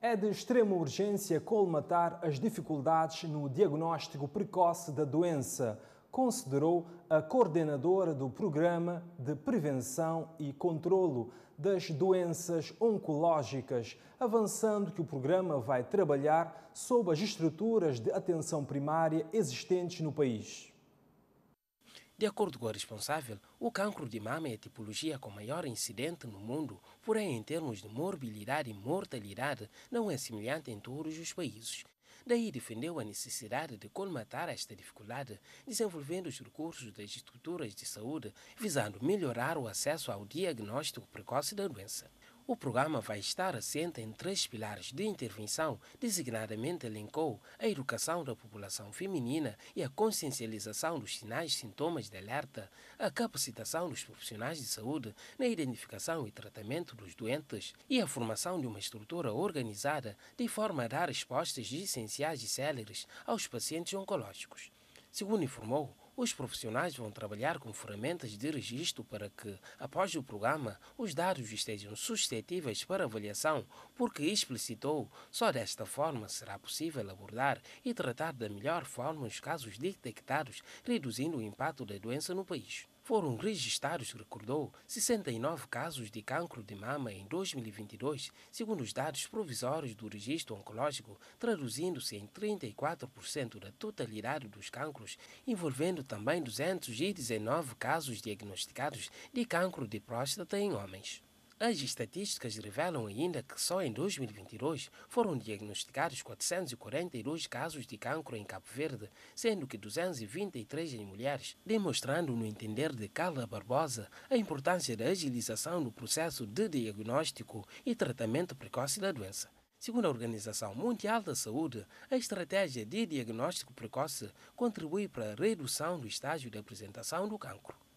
É de extrema urgência colmatar as dificuldades no diagnóstico precoce da doença, considerou a coordenadora do Programa de Prevenção e Controlo das Doenças Oncológicas, avançando que o programa vai trabalhar sob as estruturas de atenção primária existentes no país. De acordo com o responsável, o cancro de mama é a tipologia com maior incidente no mundo, porém, em termos de morbilidade e mortalidade, não é semelhante em todos os países. Daí defendeu a necessidade de colmatar esta dificuldade, desenvolvendo os recursos das estruturas de saúde, visando melhorar o acesso ao diagnóstico precoce da doença. O programa vai estar assente em três pilares de intervenção, designadamente elencou a educação da população feminina e a consciencialização dos sinais e sintomas de alerta, a capacitação dos profissionais de saúde na identificação e tratamento dos doentes e a formação de uma estrutura organizada de forma a dar respostas essenciais e céleres aos pacientes oncológicos. Segundo informou os profissionais vão trabalhar com ferramentas de registro para que, após o programa, os dados estejam suscetíveis para avaliação, porque explicitou, só desta forma será possível abordar e tratar da melhor forma os casos detectados, reduzindo o impacto da doença no país. Foram registrados, recordou, 69 casos de cancro de mama em 2022, segundo os dados provisórios do registro oncológico, traduzindo-se em 34% da totalidade dos cancros, envolvendo também 219 casos diagnosticados de cancro de próstata em homens. As estatísticas revelam ainda que só em 2022 foram diagnosticados 442 casos de cancro em Cabo Verde, sendo que 223 em mulheres, demonstrando no entender de Carla Barbosa a importância da agilização no processo de diagnóstico e tratamento precoce da doença. Segundo a Organização Mundial da Saúde, a estratégia de diagnóstico precoce contribui para a redução do estágio de apresentação do cancro.